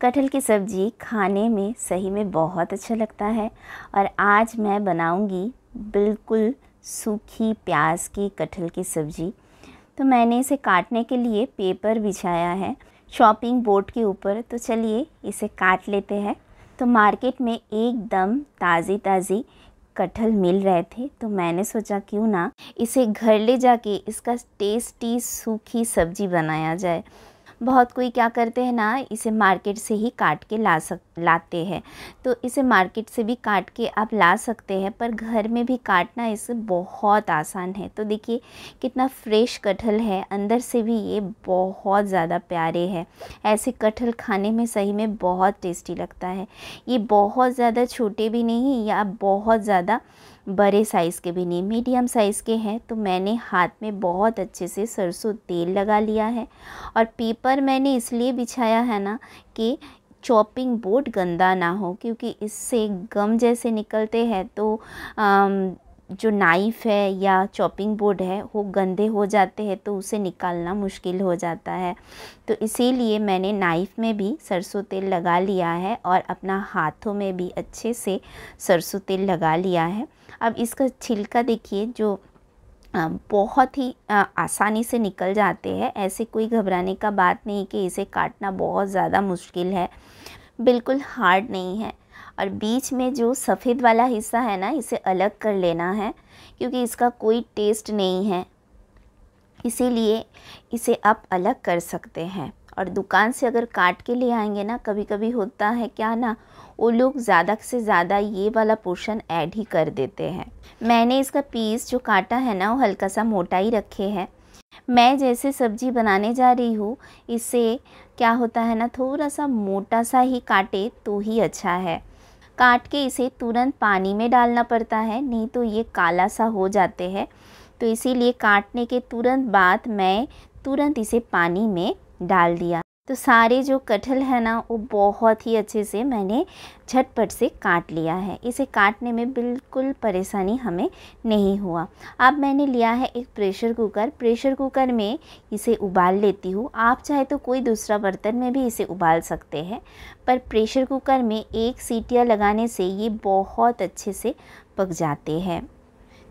कटहल की सब्ज़ी खाने में सही में बहुत अच्छा लगता है और आज मैं बनाऊंगी बिल्कुल सूखी प्याज की कटहल की सब्ज़ी तो मैंने इसे काटने के लिए पेपर बिछाया है शॉपिंग बोर्ड के ऊपर तो चलिए इसे काट लेते हैं तो मार्केट में एकदम ताज़ी ताज़ी कटहल मिल रहे थे तो मैंने सोचा क्यों ना इसे घर ले जाके इसका टेस्टी सूखी सब्जी बनाया जाए बहुत कोई क्या करते हैं ना इसे मार्केट से ही काट के ला सक लाते हैं तो इसे मार्केट से भी काट के आप ला सकते हैं पर घर में भी काटना इसे बहुत आसान है तो देखिए कितना फ्रेश कटहल है अंदर से भी ये बहुत ज़्यादा प्यारे है ऐसे कटहल खाने में सही में बहुत टेस्टी लगता है ये बहुत ज़्यादा छोटे भी नहीं या बहुत ज़्यादा बड़े साइज़ के भी नहीं मीडियम साइज़ के हैं तो मैंने हाथ में बहुत अच्छे से सरसों तेल लगा लिया है और पेपर मैंने इसलिए बिछाया है ना कि चॉपिंग बोर्ड गंदा ना हो क्योंकि इससे गम जैसे निकलते हैं तो आम, जो नाइफ़ है या चॉपिंग बोर्ड है वो गंदे हो जाते हैं तो उसे निकालना मुश्किल हो जाता है तो इसीलिए मैंने नाइफ़ में भी सरसों तेल लगा लिया है और अपना हाथों में भी अच्छे से सरसों तेल लगा लिया है अब इसका छिलका देखिए जो बहुत ही आसानी से निकल जाते हैं ऐसे कोई घबराने का बात नहीं कि इसे काटना बहुत ज़्यादा मुश्किल है बिल्कुल हार्ड नहीं है और बीच में जो सफ़ेद वाला हिस्सा है ना इसे अलग कर लेना है क्योंकि इसका कोई टेस्ट नहीं है इसीलिए इसे आप अलग कर सकते हैं और दुकान से अगर काट के ले आएंगे ना कभी कभी होता है क्या ना वो लोग ज़्यादा से ज़्यादा ये वाला पोर्शन ऐड ही कर देते हैं मैंने इसका पीस जो काटा है ना वो हल्का सा मोटा ही रखे है मैं जैसे सब्जी बनाने जा रही हूँ इससे क्या होता है ना थोड़ा सा मोटा सा ही काटे तो ही अच्छा है काट के इसे तुरंत पानी में डालना पड़ता है नहीं तो ये काला सा हो जाते हैं तो इसीलिए काटने के तुरंत बाद मैं तुरंत इसे पानी में डाल दिया तो सारे जो कटहल है ना वो बहुत ही अच्छे से मैंने झटपट से काट लिया है इसे काटने में बिल्कुल परेशानी हमें नहीं हुआ अब मैंने लिया है एक प्रेशर कुकर प्रेशर कुकर में इसे उबाल लेती हूँ आप चाहे तो कोई दूसरा बर्तन में भी इसे उबाल सकते हैं पर प्रेशर कुकर में एक सीटियाँ लगाने से ये बहुत अच्छे से पक जाते हैं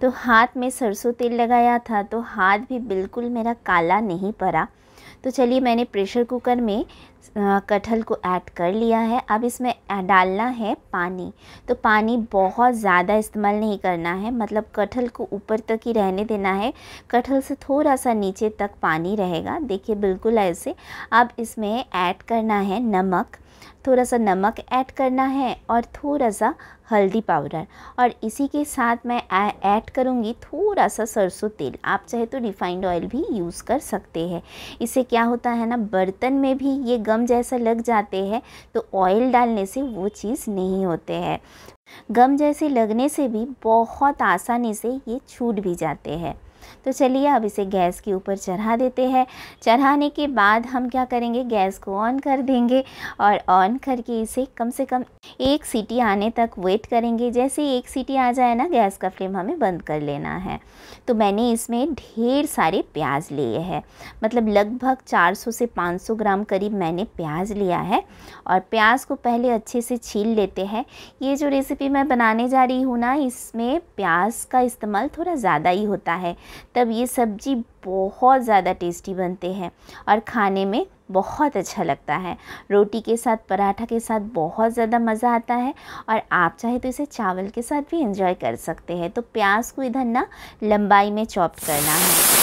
तो हाथ में सरसों तेल लगाया था तो हाथ भी बिल्कुल मेरा काला नहीं पड़ा तो चलिए मैंने प्रेशर कुकर में कटहल को ऐड कर लिया है अब इसमें डालना है पानी तो पानी बहुत ज़्यादा इस्तेमाल नहीं करना है मतलब कटहल को ऊपर तक ही रहने देना है कटहल से थोड़ा सा नीचे तक पानी रहेगा देखिए बिल्कुल ऐसे अब इसमें ऐड करना है नमक थोड़ा सा नमक ऐड करना है और थोड़ा सा हल्दी पाउडर और इसी के साथ मैं ऐड करूँगी थोड़ा सा सरसों तेल आप चाहे तो रिफाइंड ऑयल भी यूज़ कर सकते हैं इससे क्या होता है ना बर्तन में भी ये गम जैसा लग जाते हैं तो ऑयल डालने से वो चीज़ नहीं होते हैं गम जैसे लगने से भी बहुत आसानी से ये छूट भी जाते हैं तो चलिए अब इसे गैस के ऊपर चढ़ा देते हैं चढ़ाने के बाद हम क्या करेंगे गैस को ऑन कर देंगे और ऑन करके इसे कम से कम एक सीटी आने तक वेट करेंगे जैसे एक सीटी आ जाए ना गैस का फ्लेम हमें बंद कर लेना है तो मैंने इसमें ढेर सारे प्याज लिए हैं मतलब लगभग 400 से 500 ग्राम करीब मैंने प्याज लिया है और प्याज को पहले अच्छे से छील लेते हैं ये जो रेसिपी मैं बनाने जा रही हूँ ना इसमें प्याज का इस्तेमाल थोड़ा ज़्यादा ही होता है तब ये सब्जी बहुत ज़्यादा टेस्टी बनते हैं और खाने में बहुत अच्छा लगता है रोटी के साथ पराठा के साथ बहुत ज़्यादा मज़ा आता है और आप चाहे तो इसे चावल के साथ भी इंजॉय कर सकते हैं तो प्याज को इधर ना लंबाई में चॉप करना है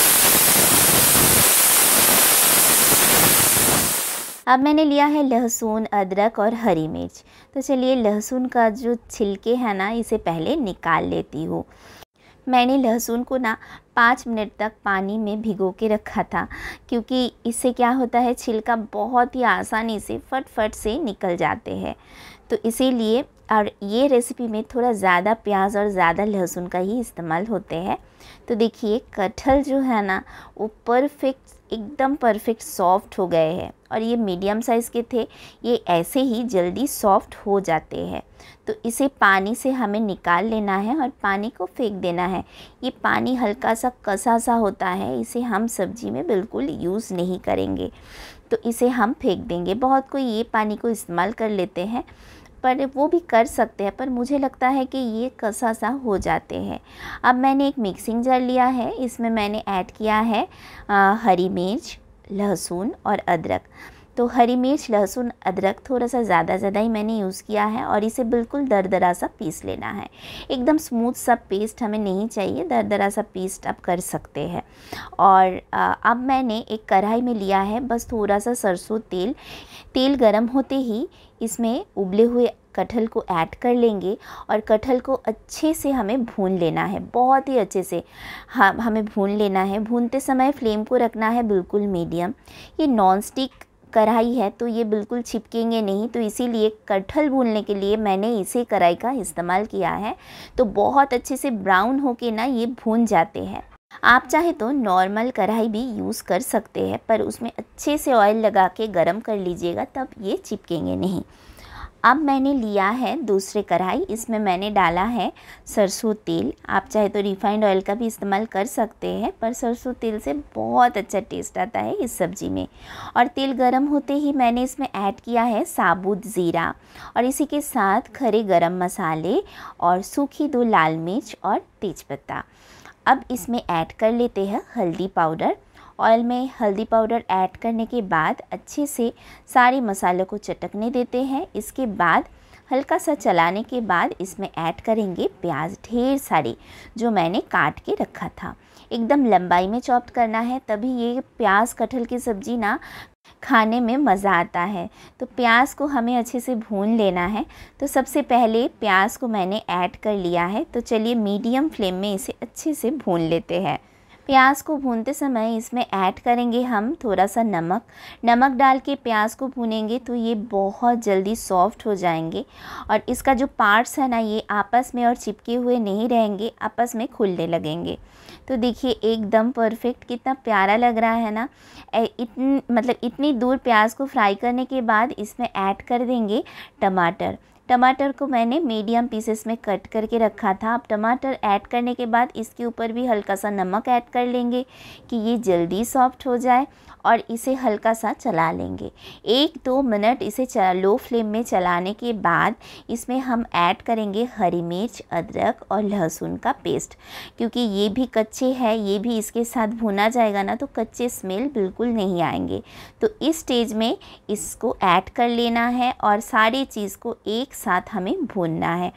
अब मैंने लिया है लहसुन अदरक और हरी मिर्च तो चलिए लहसुन का जो छिलके हैं ना इसे पहले निकाल लेती हूँ मैंने लहसुन को ना पाँच मिनट तक पानी में भिगो के रखा था क्योंकि इससे क्या होता है छिलका बहुत ही आसानी से फटफट से निकल जाते हैं तो इसीलिए और ये रेसिपी में थोड़ा ज़्यादा प्याज और ज़्यादा लहसुन का ही इस्तेमाल होते हैं तो देखिए कटहल जो है ना वो परफेक्ट एकदम परफेक्ट सॉफ्ट हो गए हैं और ये मीडियम साइज़ के थे ये ऐसे ही जल्दी सॉफ्ट हो जाते हैं तो इसे पानी से हमें निकाल लेना है और पानी को फेंक देना है ये पानी हल्का सा कसा सा होता है इसे हम सब्जी में बिल्कुल यूज़ नहीं करेंगे तो इसे हम फेंक देंगे बहुत कोई ये पानी को इस्तेमाल कर लेते हैं पर वो भी कर सकते हैं पर मुझे लगता है कि ये कसा सा हो जाते हैं अब मैंने एक मिक्सिंग जार लिया है इसमें मैंने ऐड किया है आ, हरी मिर्च लहसुन और अदरक तो हरी मिर्च लहसुन अदरक थोड़ा सा ज़्यादा ज़्यादा ही मैंने यूज़ किया है और इसे बिल्कुल दर दरा सा पीस लेना है एकदम स्मूथ सा पेस्ट हमें नहीं चाहिए दर दरा सा पेस्ट आप कर सकते हैं और अब मैंने एक कढ़ाई में लिया है बस थोड़ा सा सरसों तेल तेल गर्म होते ही इसमें उबले हुए कटहल को ऐड कर लेंगे और कटहल को अच्छे से हमें भून लेना है बहुत ही अच्छे से हम हमें भून लेना है भूनते समय फ्लेम को रखना है बिल्कुल मीडियम ये नॉन स्टिक कढ़ाई है तो ये बिल्कुल छिपकेंगे नहीं तो इसीलिए कटहल भूनने के लिए मैंने इसे कढ़ाई का इस्तेमाल किया है तो बहुत अच्छे से ब्राउन होके ना ये भून जाते हैं आप चाहे तो नॉर्मल कढ़ाई भी यूज़ कर सकते हैं पर उसमें अच्छे से ऑयल लगा के गर्म कर लीजिएगा तब ये चिपकेंगे नहीं अब मैंने लिया है दूसरे कढ़ाई इसमें मैंने डाला है सरसों तेल आप चाहे तो रिफाइंड ऑयल का भी इस्तेमाल कर सकते हैं पर सरसों तेल से बहुत अच्छा टेस्ट आता है इस सब्ज़ी में और तेल गर्म होते ही मैंने इसमें ऐड किया है साबुत ज़ीरा और इसी के साथ खरे गरम मसाले और सूखी दो लाल मिर्च और तेज़पत्ता अब इसमें ऐड कर लेते हैं हल्दी पाउडर ऑयल में हल्दी पाउडर ऐड करने के बाद अच्छे से सारे मसालों को चटकने देते हैं इसके बाद हल्का सा चलाने के बाद इसमें ऐड करेंगे प्याज ढेर सारे जो मैंने काट के रखा था एकदम लंबाई में चॉप करना है तभी ये प्याज कटहल की सब्ज़ी ना खाने में मज़ा आता है तो प्याज को हमें अच्छे से भून लेना है तो सबसे पहले प्याज को मैंने ऐड कर लिया है तो चलिए मीडियम फ्लेम में इसे अच्छे से भून लेते हैं प्याज को भूनते समय इसमें ऐड करेंगे हम थोड़ा सा नमक नमक डाल के प्याज को भूनेंगे तो ये बहुत जल्दी सॉफ्ट हो जाएंगे और इसका जो पार्ट्स है ना ये आपस में और चिपके हुए नहीं रहेंगे आपस में खुलने लगेंगे तो देखिए एकदम परफेक्ट कितना प्यारा लग रहा है ना इतन मतलब इतनी दूर प्याज को फ्राई करने के बाद इसमें ऐड कर देंगे टमाटर टमाटर को मैंने मीडियम पीसेस में कट करके रखा था अब टमाटर ऐड करने के बाद इसके ऊपर भी हल्का सा नमक ऐड कर लेंगे कि ये जल्दी सॉफ्ट हो जाए और इसे हल्का सा चला लेंगे एक दो मिनट इसे लो फ्लेम में चलाने के बाद इसमें हम ऐड करेंगे हरी मिर्च अदरक और लहसुन का पेस्ट क्योंकि ये भी कच्चे है ये भी इसके साथ भुना जाएगा ना तो कच्चे स्मेल बिल्कुल नहीं आएंगे तो इस स्टेज में इसको ऐड कर लेना है और सारी चीज़ को एक साथ हमें भूनना है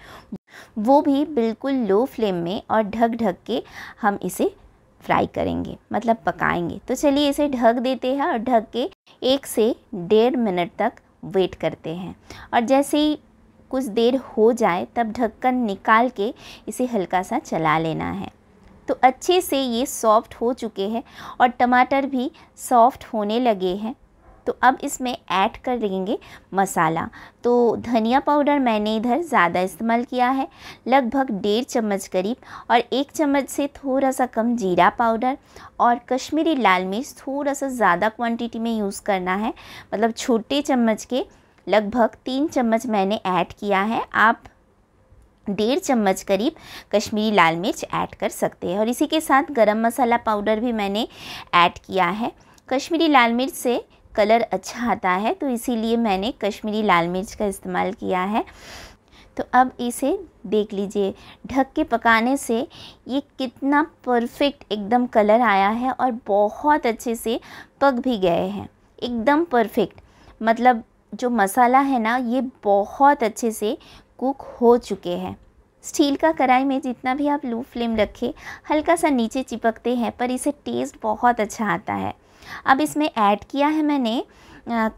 वो भी बिल्कुल लो फ्लेम में और ढक ढक के हम इसे फ्राई करेंगे मतलब पकाएंगे तो चलिए इसे ढक देते हैं और ढक के एक से डेढ़ मिनट तक वेट करते हैं और जैसे ही कुछ देर हो जाए तब ढक्कन निकाल के इसे हल्का सा चला लेना है तो अच्छे से ये सॉफ्ट हो चुके हैं और टमाटर भी सॉफ्ट होने लगे हैं तो अब इसमें ऐड कर देंगे मसाला तो धनिया पाउडर मैंने इधर ज़्यादा इस्तेमाल किया है लगभग डेढ़ चम्मच करीब और एक चम्मच से थोड़ा सा कम जीरा पाउडर और कश्मीरी लाल मिर्च थोड़ा सा ज़्यादा क्वांटिटी में यूज़ करना है मतलब छोटे चम्मच के लगभग तीन चम्मच मैंने ऐड किया है आप डेढ़ चम्मच करीब कश्मीरी लाल मिर्च ऐड कर सकते हैं और इसी के साथ गरम मसाला पाउडर भी मैंने ऐड किया है कश्मीरी लाल मिर्च से कलर अच्छा आता है तो इसीलिए मैंने कश्मीरी लाल मिर्च का इस्तेमाल किया है तो अब इसे देख लीजिए ढक के पकाने से ये कितना परफेक्ट एकदम कलर आया है और बहुत अच्छे से पक भी गए हैं एकदम परफेक्ट मतलब जो मसाला है ना ये बहुत अच्छे से कुक हो चुके हैं स्टील का कढ़ाई में जितना भी आप लो फ्लेम रखें हल्का सा नीचे चिपकते हैं पर इसे टेस्ट बहुत अच्छा आता है अब इसमें ऐड किया है मैंने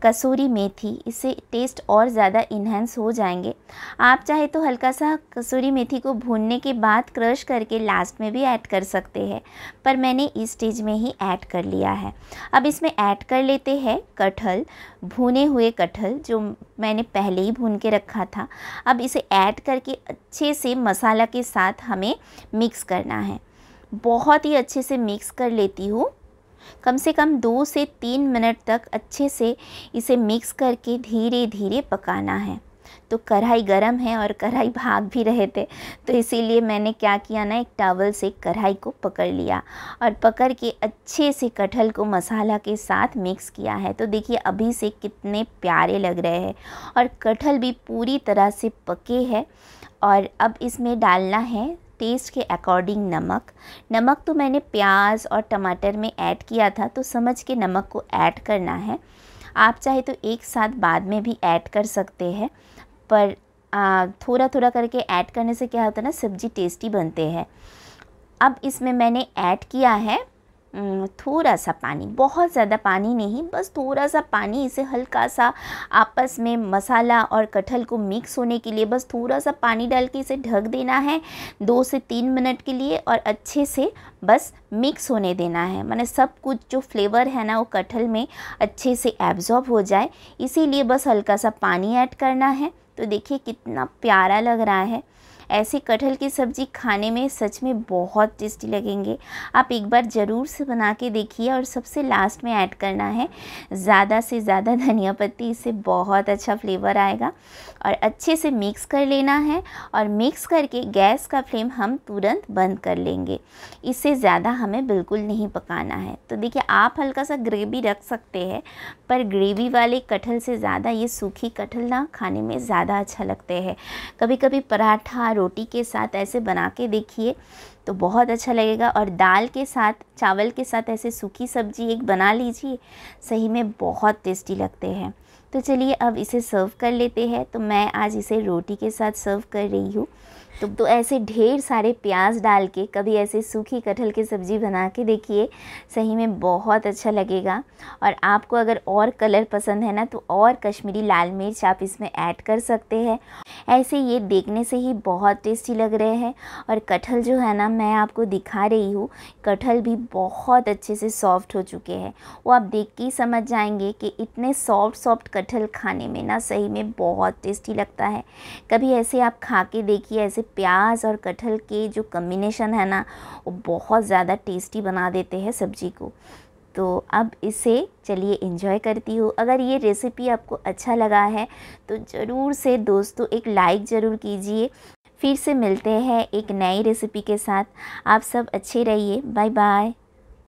कसूरी मेथी इससे टेस्ट और ज़्यादा इन्हेंस हो जाएंगे आप चाहे तो हल्का सा कसूरी मेथी को भूनने के बाद क्रश करके लास्ट में भी ऐड कर सकते हैं पर मैंने इस स्टेज में ही ऐड कर लिया है अब इसमें ऐड कर लेते हैं कटहल भुने हुए कटहल जो मैंने पहले ही भून के रखा था अब इसे ऐड करके अच्छे से मसाला के साथ हमें मिक्स करना है बहुत ही अच्छे से मिक्स कर लेती हूँ कम से कम दो से तीन मिनट तक अच्छे से इसे मिक्स करके धीरे धीरे पकाना है तो कढ़ाई गरम है और कढ़ाई भाग भी रहे थे तो इसीलिए मैंने क्या किया ना एक टावल से कढ़ाई को पकड़ लिया और पकड़ के अच्छे से कटहल को मसाला के साथ मिक्स किया है तो देखिए अभी से कितने प्यारे लग रहे हैं और कटहल भी पूरी तरह से पके हैं और अब इसमें डालना है टेस्ट के अकॉर्डिंग नमक नमक तो मैंने प्याज और टमाटर में ऐड किया था तो समझ के नमक को ऐड करना है आप चाहे तो एक साथ बाद में भी ऐड कर सकते हैं पर आ, थोड़ा थोड़ा करके ऐड करने से क्या होता है ना सब्ज़ी टेस्टी बनते हैं अब इसमें मैंने ऐड किया है थोड़ा सा पानी बहुत ज़्यादा पानी नहीं बस थोड़ा सा पानी इसे हल्का सा आपस में मसाला और कटहल को मिक्स होने के लिए बस थोड़ा सा पानी डाल के इसे ढक देना है दो से तीन मिनट के लिए और अच्छे से बस मिक्स होने देना है मैंने सब कुछ जो फ्लेवर है ना वो कटहल में अच्छे से एब्जॉर्ब हो जाए इसीलिए बस हल्का सा पानी ऐड करना है तो देखिए कितना प्यारा लग रहा है ऐसे कटहल की सब्ज़ी खाने में सच में बहुत टेस्टी लगेंगे आप एक बार ज़रूर से बना के देखिए और सबसे लास्ट में ऐड करना है ज़्यादा से ज़्यादा धनिया पत्ती इससे बहुत अच्छा फ्लेवर आएगा और अच्छे से मिक्स कर लेना है और मिक्स करके गैस का फ्लेम हम तुरंत बंद कर लेंगे इससे ज़्यादा हमें बिल्कुल नहीं पकाना है तो देखिए आप हल्का सा ग्रेवी रख सकते हैं पर ग्रेवी वाले कटहल से ज़्यादा ये सूखी कटहल ना खाने में ज़्यादा अच्छा लगते हैं कभी कभी पराठा रोटी के साथ ऐसे बना के देखिए तो बहुत अच्छा लगेगा और दाल के साथ चावल के साथ ऐसे सूखी सब्जी एक बना लीजिए सही में बहुत टेस्टी लगते हैं तो चलिए अब इसे सर्व कर लेते हैं तो मैं आज इसे रोटी के साथ सर्व कर रही हूँ तो तो ऐसे ढेर सारे प्याज डाल के कभी ऐसे सूखी कटहल की सब्ज़ी बना के देखिए सही में बहुत अच्छा लगेगा और आपको अगर और कलर पसंद है ना तो और कश्मीरी लाल मिर्च आप इसमें ऐड कर सकते हैं ऐसे ये देखने से ही बहुत टेस्टी लग रहे हैं और कटहल जो है ना मैं आपको दिखा रही हूँ कटहल भी बहुत अच्छे से सॉफ्ट हो चुके हैं वो आप देख के ही समझ जाएंगे कि इतने सॉफ्ट सॉफ्ट कटहल खाने में ना सही में बहुत टेस्टी लगता है कभी ऐसे आप खा के देखिए ऐसे प्याज और कटहल के जो कम्बिनेशन है ना वो बहुत ज़्यादा टेस्टी बना देते हैं सब्जी को तो अब इसे चलिए इन्जॉय करती हूँ अगर ये रेसिपी आपको अच्छा लगा है तो ज़रूर से दोस्तों एक लाइक ज़रूर कीजिए फिर से मिलते हैं एक नई रेसिपी के साथ आप सब अच्छे रहिए बाय बाय